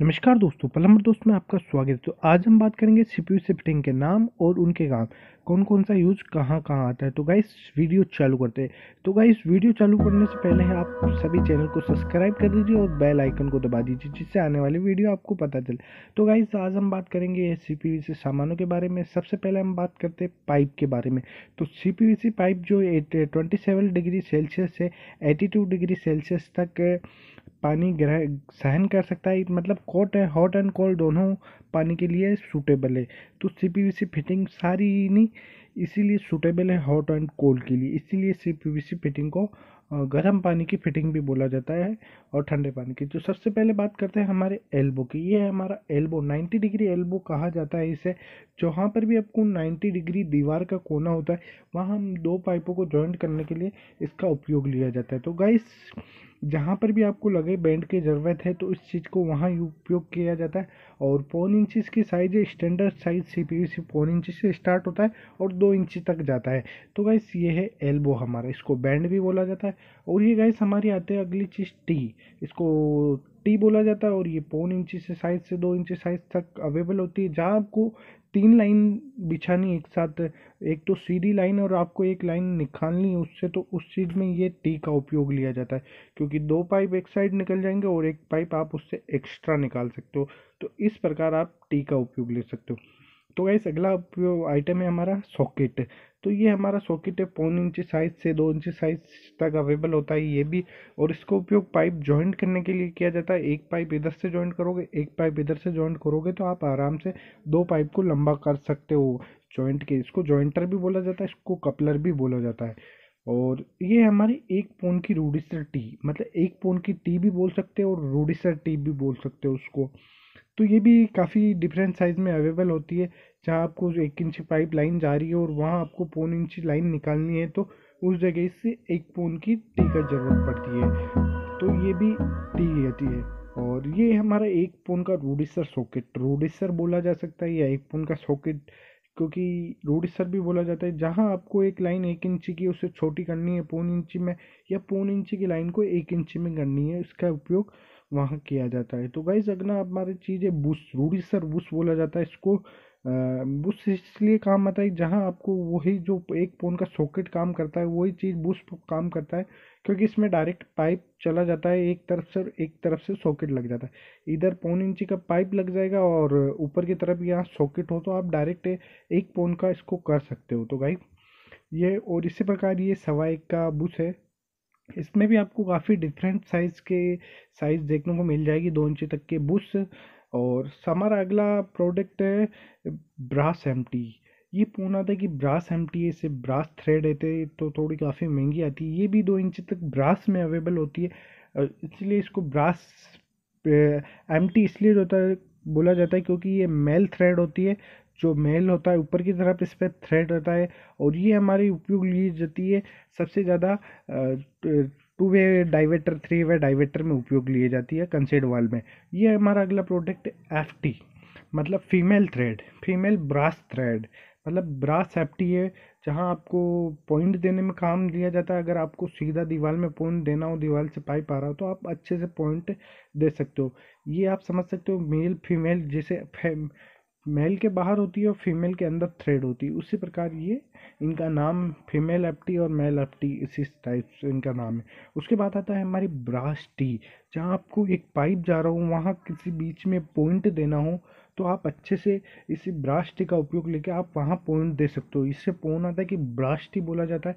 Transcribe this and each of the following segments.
नमस्कार दोस्तों पलम्बर दोस्त में आपका स्वागत है तो आज हम बात करेंगे सीपीयू से फिटिंग के नाम और उनके काम कौन कौन सा यूज कहाँ कहाँ आता है तो गाइस वीडियो चालू करते हैं तो गाइस वीडियो चालू करने से पहले आप सभी चैनल को सब्सक्राइब कर दीजिए और बेल आइकन को दबा दीजिए जिससे आने वाली वीडियो आपको पता चले तो गाइस आज हम बात करेंगे सी से सामानों के बारे में सबसे पहले हम बात करते हैं पाइप के बारे में तो सी पाइप जो ट्वेंटी डिग्री सेल्सियस से एटी डिग्री सेल्सियस तक पानी ग्रह सहन कर सकता है मतलब कोट है हॉट एंड कोल्ड दोनों पानी के लिए सूटेबल है तो C P V C fitting सारी नहीं इसीलिए सूटेबल है हॉट एंड कोल्ड के लिए इसीलिए C P V C fitting को गर्म पानी की फिटिंग भी बोला जाता है और ठंडे पानी की तो सबसे पहले बात करते हैं हमारे एल्बो की ये है हमारा एल्बो 90 डिग्री एल्बो कहा जाता है इसे जहाँ पर भी आपको 90 डिग्री दीवार का कोना होता है वहाँ हम दो पाइपों को जॉइंट करने के लिए इसका उपयोग लिया जाता है तो गाइस जहाँ पर भी आपको लगे बैंड की ज़रूरत है तो इस चीज़ को वहाँ उपयोग किया जाता है और पौन इंचज़ की size standard size C P C पौन इंचिस से स्टार्ट होता है और दो इंची तक जाता है तो गैस ये है एल्बो हमारा इसको बैंड भी बोला जाता है और ये गैस हमारी आते हैं अगली चीज़ टी इसको टी बोला जाता है और ये पौन इंची से साइज से दो इंची साइज तक अवेलेबल होती है जहाँ आपको तीन लाइन बिछानी एक साथ एक तो सीधी लाइन और आपको एक लाइन निकालनी है उससे तो उस चीज़ में ये टी का उपयोग लिया जाता है क्योंकि दो पाइप एक साइड निकल जाएंगे और एक पाइप आप उससे एक्स्ट्रा निकाल सकते हो तो इस प्रकार आप टी का उपयोग ले सकते हो तो गाइस अगला आइटम है हमारा सॉकेट तो ये हमारा सॉकेट है पौन इंच साइज से दो इंच साइज तक अवेलेबल होता है ये भी और इसका उपयोग पाइप जॉइंट करने के लिए किया जाता है एक पाइप इधर से जॉइंट करोगे एक पाइप इधर से जॉइंट करोगे तो आप आराम से दो पाइप को लंबा कर सकते हो जॉइंट के इसको जॉइंटर भी बोला जाता है इसको कपलर भी बोला जाता है और ये हमारी एक पोन की रूडिसर टी मतलब एक पोन की टी भी बोल सकते हो और रूडिसर टी भी बोल सकते हो उसको तो ये भी काफ़ी डिफरेंट साइज़ में अवेलेबल होती है जहाँ आपको एक इंच पाइप लाइन जा रही है और वहाँ आपको पौन इंच लाइन निकालनी है तो उस जगह से एक पौन की टी का ज़रूरत पड़ती है तो ये भी टी रहती है और ये हमारा एक पोन का रोडिसर सॉकेट रोडिसर बोला जा सकता है या एक पोन का सॉकेट क्योंकि रोडिसर भी बोला जाता है जहाँ आपको एक लाइन एक इंची की उससे छोटी करनी है पौन इंची में या पौन इंची की लाइन को एक इंची में करनी है इसका उपयोग वहाँ किया जाता है तो गाइज अगला हमारी चीज़ें बुश रूढ़ी सर बुश बोला जाता है इसको बुश इसलिए काम आता है जहाँ आपको वही जो एक फ़ोन का सॉकेट काम करता है वही चीज़ बुश काम करता है क्योंकि इसमें डायरेक्ट पाइप चला जाता है एक तरफ से एक तरफ से सॉकेट लग जाता है इधर पौन इंची का पाइप लग जाएगा और ऊपर की तरफ यहाँ सॉकेट हो तो आप डायरेक्ट एक फोन का इसको कर सकते हो तो गाई ये और इसी प्रकार ये सवा एक का बुश है इसमें भी आपको काफ़ी डिफरेंट साइज़ के साइज़ देखने को मिल जाएगी दो इंची तक के बुश और हमारा अगला प्रोडक्ट है ब्रास एम टी ये पूना था कि ब्रास एम टी से ब्रास थ्रेड रहते तो थोड़ी काफ़ी महंगी आती है ये भी दो इंच तक ब्रास में अवेलेबल होती है इसलिए इसको ब्रास एम टी इसलिए होता है बोला जाता है क्योंकि ये मेल थ्रेड होती है जो मेल होता है ऊपर की तरफ इस पर थ्रेड रहता है और ये हमारी उपयोग ली जाती है सबसे ज़्यादा two way diverter three way diverter में उपयोग लिए जाती है कंसेड वाल में ये हमारा अगला प्रोडक्ट एफ टी मतलब female thread female brass thread मतलब ब्रास एफ टी है जहाँ आपको पॉइंट देने में काम दिया जाता है अगर आपको सीधा दीवार में पॉइंट देना हो दीवार से पाइप आ रहा हो तो आप अच्छे से पॉइंट दे सकते हो ये आप समझ सकते हो मेल फीमेल जैसे मेल के बाहर होती है और फीमेल के अंदर थ्रेड होती है उसी प्रकार ये इनका नाम फीमेल एप्टी और मेल एप्टी इसी टाइप से इनका नाम है उसके बाद आता है हमारी ब्रास टी जहाँ आपको एक पाइप जा रहा हो वहाँ किसी बीच में पॉइंट देना हो तो आप अच्छे से इसी ब्रास टी का उपयोग लेके आप वहाँ पॉइंट दे सकते हो इससे पोन आता है कि ब्रास टी बोला जाता है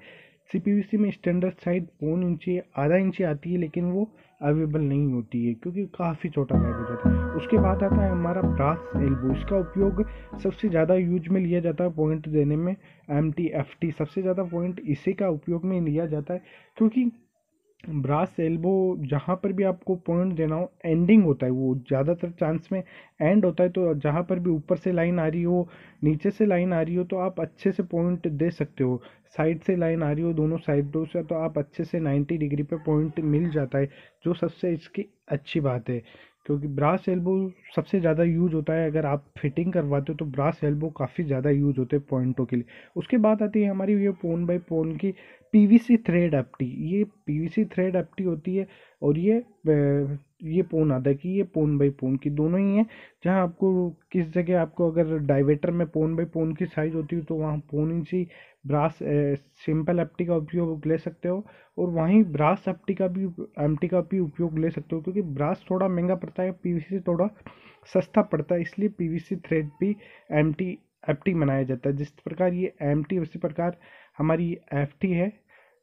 सी में स्टैंडर्ड साइज पौन इंची आधा इंची आती है लेकिन वो अवेलेबल नहीं होती है क्योंकि काफ़ी छोटा बैग हो जाता है उसके बाद आता है हमारा ब्रास एल्बो इसका उपयोग सबसे ज़्यादा यूज में लिया जाता है पॉइंट देने में एम टी एफ टी सबसे ज़्यादा पॉइंट इसी का उपयोग में लिया जाता है क्योंकि ब्रास एल्बो जहाँ पर भी आपको पॉइंट देना हो एंडिंग होता है वो ज़्यादातर चांस में एंड होता है तो जहाँ पर भी ऊपर से लाइन आ रही हो नीचे से लाइन आ रही हो तो आप अच्छे से पॉइंट दे सकते हो साइड से लाइन आ रही हो दोनों साइडों से तो आप अच्छे से 90 डिग्री पे पॉइंट मिल जाता है जो सबसे इसकी अच्छी बात है क्योंकि ब्रास एल्बो सबसे ज़्यादा यूज होता है अगर आप फिटिंग करवाते हो तो ब्रास एल्बो काफ़ी ज़्यादा यूज होते हैं पॉइंटों के लिए उसके बाद आती है हमारी ये पोन बाई पोन की पीवीसी थ्रेड एप्टी ये पीवीसी थ्रेड एप्टी होती है और ये ये पोन आता है कि ये पोन बाई पोन की दोनों ही हैं जहाँ आपको किस जगह आपको अगर डाइवेटर में पोन बाई पोन की साइज़ होती है तो वहाँ पोन इंची ब्रास सिंपल एप्टी का उपयोग ले सकते हो और वहीं ब्रास एप्टी का भी एम का भी उपयोग ले सकते हो क्योंकि ब्रास थोड़ा महंगा पड़ता है पी से थोड़ा सस्ता पड़ता है इसलिए पी थ्रेड भी एम टी एप्टी मनाया जाता है जिस प्रकार ये एम उसी प्रकार हमारी एफ है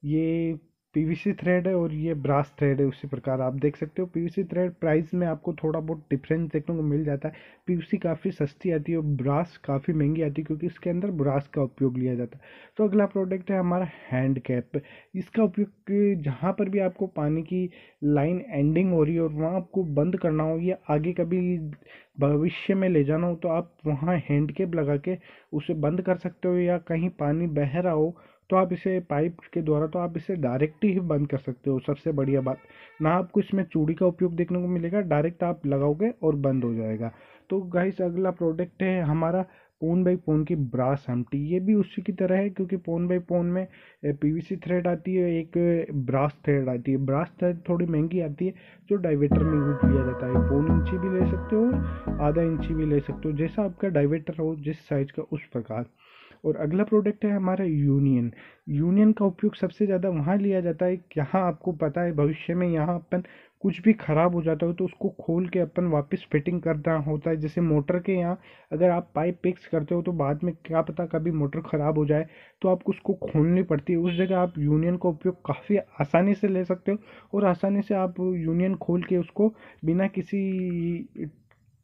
ये पीवीसी थ्रेड है और ये ब्रास थ्रेड है उसी प्रकार आप देख सकते हो पीवीसी थ्रेड प्राइस में आपको थोड़ा बहुत डिफरेंस देखने को मिल जाता है पीवीसी काफ़ी सस्ती आती है और ब्रास काफ़ी महंगी आती है क्योंकि इसके अंदर ब्रास का उपयोग लिया जाता है तो अगला प्रोडक्ट है हमारा हैंड कैप इसका उपयोग जहाँ पर भी आपको पानी की लाइन एंडिंग हो रही है और वहाँ आपको बंद करना हो या आगे कभी भविष्य में ले जाना हो तो आप वहाँ हैंड कैप लगा के उसे बंद कर सकते हो या कहीं पानी बह रहा हो तो आप इसे पाइप के द्वारा तो आप इसे डायरेक्ट ही बंद कर सकते हो सबसे बढ़िया बात ना आपको इसमें चूड़ी का उपयोग देखने को मिलेगा डायरेक्ट आप लगाओगे और बंद हो जाएगा तो गाइस अगला प्रोडक्ट है हमारा पोन बाई पोन की ब्रास हमटी ये भी उसी की तरह है क्योंकि पोन बाई पोन में पीवीसी थ्रेड आती है एक ब्रास थ्रेड आती है ब्रास थ्रेड थोड़ी महंगी आती है जो डाइवेटर में यूज किया जाता है पौन इंची भी ले सकते हो आधा इंची भी ले सकते हो जैसा आपका डाइवेटर हो जिस साइज का उस प्रकार और अगला प्रोडक्ट है हमारा यूनियन यूनियन का उपयोग सबसे ज़्यादा वहाँ लिया जाता है यहाँ आपको पता है भविष्य में यहाँ अपन कुछ भी ख़राब हो जाता हो तो उसको खोल के अपन वापस फिटिंग करना होता है जैसे मोटर के यहाँ अगर आप पाइप फिक्स करते हो तो बाद में क्या पता कभी मोटर ख़राब हो जाए तो आपको उसको खोलनी पड़ती है उस जगह आप यूनियन का उपयोग काफ़ी आसानी से ले सकते हो और आसानी से आप यूनियन खोल के उसको बिना किसी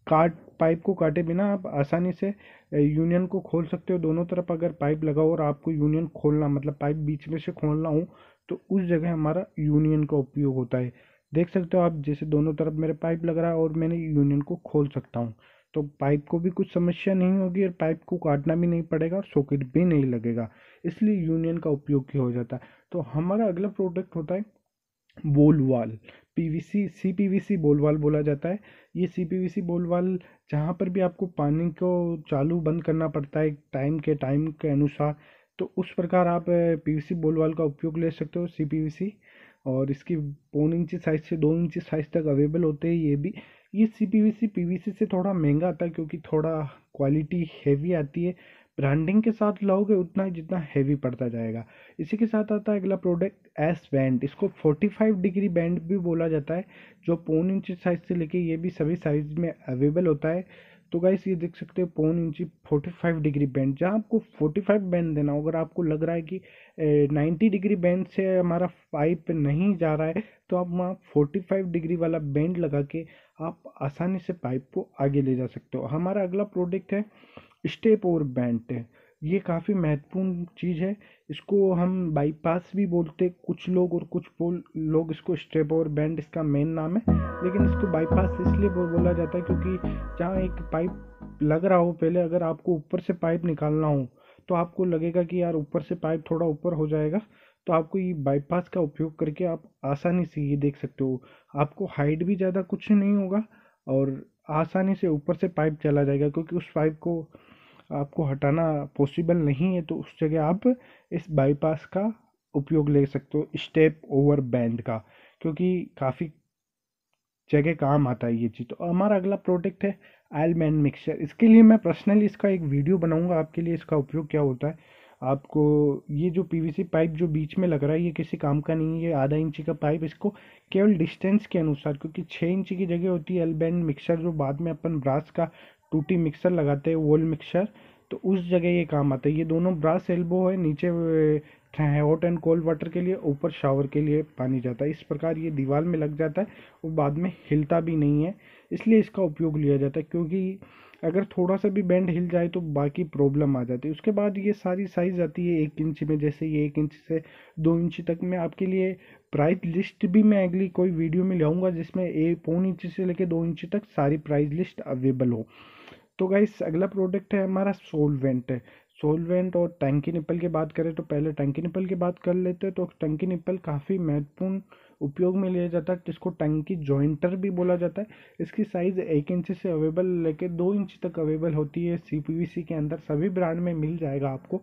काट पाइप को काटे बिना आप आसानी से यूनियन को खोल सकते हो दोनों तरफ अगर पाइप लगाओ और आपको यूनियन खोलना मतलब पाइप बीच में से खोलना हो तो उस जगह हमारा यूनियन का उपयोग होता है देख सकते हो आप जैसे दोनों तरफ मेरे पाइप लग रहा है और मैंने यूनियन को खोल सकता हूँ तो पाइप को भी कुछ समस्या नहीं होगी और पाइप को काटना भी नहीं पड़ेगा और सॉकेट भी नहीं लगेगा इसलिए यूनियन का उपयोग किया हो जाता है तो हमारा अगला प्रोडक्ट होता है बोल वाल पीवीसी सीपीवीसी बोल वाल बोला जाता है ये सीपीवीसी बोल वाल जहाँ पर भी आपको पानी को चालू बंद करना पड़ता है टाइम के टाइम के अनुसार तो उस प्रकार आप पीवीसी बोल वाल का उपयोग ले सकते हो सीपीवीसी और इसकी पौन इंची साइज से दो इंची साइज तक अवेलेबल होते हैं ये भी ये C P V C P V C से थोड़ा महंगा आता है क्योंकि थोड़ा क्वालिटी हैवी आती है ब्रांडिंग के साथ लाओगे उतना जितना हैवी पड़ता जाएगा इसी के साथ आता है अगला प्रोडक्ट एस बैंड इसको 45 डिग्री बैंड भी बोला जाता है जो पौन इंच साइज़ से लेके ये भी सभी साइज़ में अवेलेबल होता है तो गाइस ये देख सकते हो पौन इंची फोर्टी फाइव डिग्री बैंड जहाँ आपको फोर्टी फाइव बैंड देना हो अगर आपको लग रहा है कि नाइन्टी डिग्री बैंड से हमारा पाइप नहीं जा रहा है तो आप वहाँ फोर्टी फाइव डिग्री वाला बैंड लगा के आप आसानी से पाइप को आगे ले जा सकते हो हमारा अगला प्रोडक्ट है स्टेप और बैंट ये काफ़ी महत्वपूर्ण चीज़ है इसको हम बाईपास भी बोलते कुछ लोग और कुछ बोल लोग इसको स्टेप और बैंड इसका मेन नाम है लेकिन इसको बाईपास इसलिए बोला जाता है क्योंकि जहाँ एक पाइप लग रहा हो पहले अगर आपको ऊपर से पाइप निकालना हो तो आपको लगेगा कि यार ऊपर से पाइप थोड़ा ऊपर हो जाएगा तो आपको ये बाईपास का उपयोग करके आप आसानी से ये देख सकते हो आपको हाइट भी ज़्यादा कुछ नहीं होगा और आसानी से ऊपर से पाइप चला जाएगा क्योंकि उस पाइप को आपको हटाना पॉसिबल नहीं है तो उस जगह आप इस बाईपास का उपयोग ले सकते हो स्टेप ओवर बैंड का क्योंकि काफ़ी जगह काम आता है ये चीज़ तो हमारा अगला प्रोडक्ट है आयल मैन मिक्सचर इसके लिए मैं पर्सनली इसका एक वीडियो बनाऊंगा आपके लिए इसका उपयोग क्या होता है आपको ये जो पीवीसी पाइप जो बीच में लग रहा है ये किसी काम का नहीं है आधा इंची का पाइप इसको केवल डिस्टेंस के अनुसार क्योंकि छः इंची की जगह होती है एलबैंड मिक्सर जो बाद में अपन ब्रास का टूटी मिक्सर लगाते हैं वोल मिक्सर तो उस जगह ये काम आता है ये दोनों ब्रास एल्बो है नीचे हॉट एंड कोल्ड वाटर के लिए ऊपर शावर के लिए पानी जाता है इस प्रकार ये दीवार में लग जाता है और बाद में हिलता भी नहीं है इसलिए इसका उपयोग लिया जाता है क्योंकि अगर थोड़ा सा भी बैंड हिल जाए तो बाकी प्रॉब्लम आ जाती है उसके बाद ये सारी साइज़ आती है एक इंच में जैसे ये एक इंच से दो इंच तक में आपके लिए प्राइस लिस्ट भी मैं अगली कोई वीडियो में लाऊंगा जिसमें ए पौन इंच से लेकर दो इंच तक सारी प्राइस लिस्ट अवेलेबल हो तो गाइस अगला प्रोडक्ट है हमारा सोलवेंट सोलवेंट और टंकी निप्पल की बात करें तो पहले टंकी निप्पल की बात कर लेते हैं तो टंकी निप्पल काफ़ी महत्वपूर्ण उपयोग में लिया जाता है जिसको टंकी जॉइंटर भी बोला जाता है इसकी साइज़ एक इंच से अवेलेबल लेके दो इंच तक अवेलेबल होती है सी के अंदर सभी ब्रांड में मिल जाएगा आपको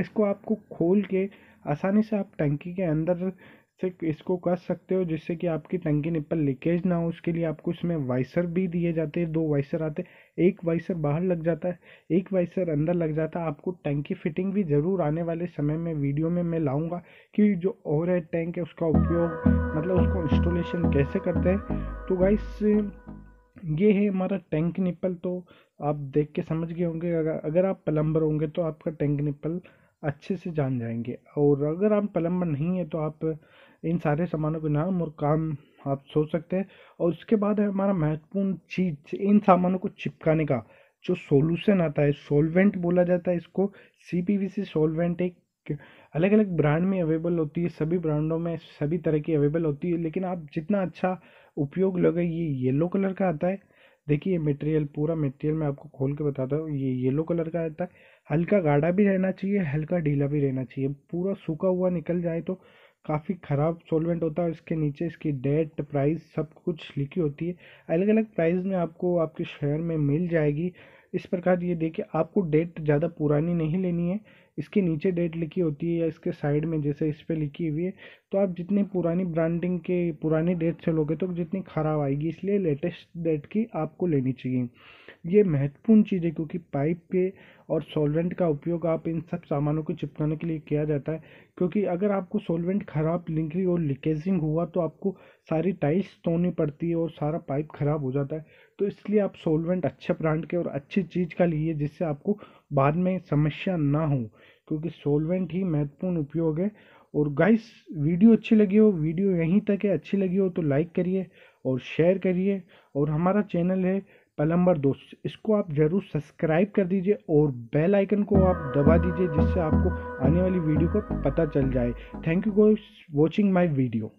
इसको आपको खोल के आसानी से आप टंकी के अंदर से इसको कस सकते हो जिससे कि आपकी टंकी निप्पल लीकेज ना हो उसके लिए आपको इसमें वाइसर भी दिए जाते हैं दो वाइसर आते एक वाइसर बाहर लग जाता है एक वाइसर अंदर लग जाता है आपको टंकी फिटिंग भी ज़रूर आने वाले समय में वीडियो में मैं लाऊंगा कि जो ओवर टैंक है उसका उपयोग मतलब उसको इंस्टॉलेशन कैसे करते हैं तो गाइस ये है हमारा टैंक निप्पल तो आप देख के समझ गए होंगे अगर अगर आप प्लम्बर होंगे तो आपका टैंक निप्पल अच्छे से जान जाएंगे और अगर आप प्लम्बर नहीं है तो आप इन सारे सामानों के नाम और काम आप सोच सकते हैं और उसके बाद है हमारा महत्वपूर्ण चीज इन सामानों को चिपकाने का जो सोल्यूशन आता है सॉल्वेंट बोला जाता है इसको C P V C solvent एक अलग अलग ब्रांड में अवेलेबल होती है सभी ब्रांडों में सभी तरह की अवेलेबल होती है लेकिन आप जितना अच्छा उपयोग लगे ये येलो कलर का आता है देखिए ये मटेरियल पूरा मटेरियल मैं आपको खोल के बताता हूँ ये येलो कलर का आता है हल्का गाढ़ा भी रहना चाहिए हल्का ढीला भी रहना चाहिए पूरा सूखा हुआ निकल जाए तो काफ़ी ख़राब सॉल्वेंट होता है और इसके नीचे इसकी डेट प्राइस सब कुछ लिखी होती है अलग अलग प्राइस में आपको आपके शहर में मिल जाएगी इस प्रकार ये देखिए आपको डेट ज़्यादा पुरानी नहीं लेनी है इसके नीचे डेट लिखी होती है या इसके साइड में जैसे इस पर लिखी हुई है तो आप जितनी पुरानी ब्रांडिंग के पुराने डेट से लोगे तो जितनी ख़राब आएगी इसलिए लेटेस्ट डेट की आपको लेनी चाहिए ये महत्वपूर्ण चीज़ है क्योंकि पाइप पे और सॉल्वेंट का उपयोग आप इन सब सामानों को चिपकाने के लिए किया जाता है क्योंकि अगर आपको सॉल्वेंट ख़राब निकली और लीकेजिंग हुआ तो आपको सारी टाइल्स तोड़नी पड़ती है और सारा पाइप ख़राब हो जाता है तो इसलिए आप सोलवेंट अच्छे ब्रांड के और अच्छी चीज़ का लीजिए जिससे आपको बाद में समस्या ना हो क्योंकि सोलवेंट ही महत्वपूर्ण उपयोग है और गाइस वीडियो अच्छी लगी हो वीडियो यहीं तक है अच्छी लगी हो तो लाइक करिए और शेयर करिए और हमारा चैनल है पलम्बर दोस्त इसको आप ज़रूर सब्सक्राइब कर दीजिए और बेल आइकन को आप दबा दीजिए जिससे आपको आने वाली वीडियो का पता चल जाए thank you for watching my video